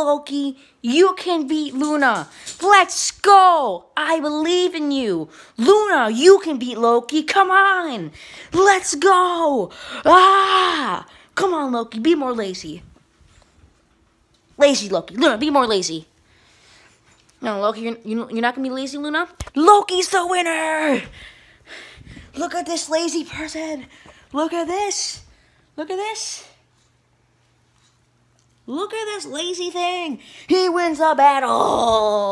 Loki. You can beat Luna. Let's go. I believe in you. Luna, you can beat Loki. Come on. Let's go. Ah. Come on, Loki. Be more lazy. Lazy, Loki. Luna, be more lazy. No, Loki, you're, you're not going to be lazy, Luna? Loki's the winner. Look at this lazy person. Look at this. Look at this. Look at this lazy thing! He wins a battle!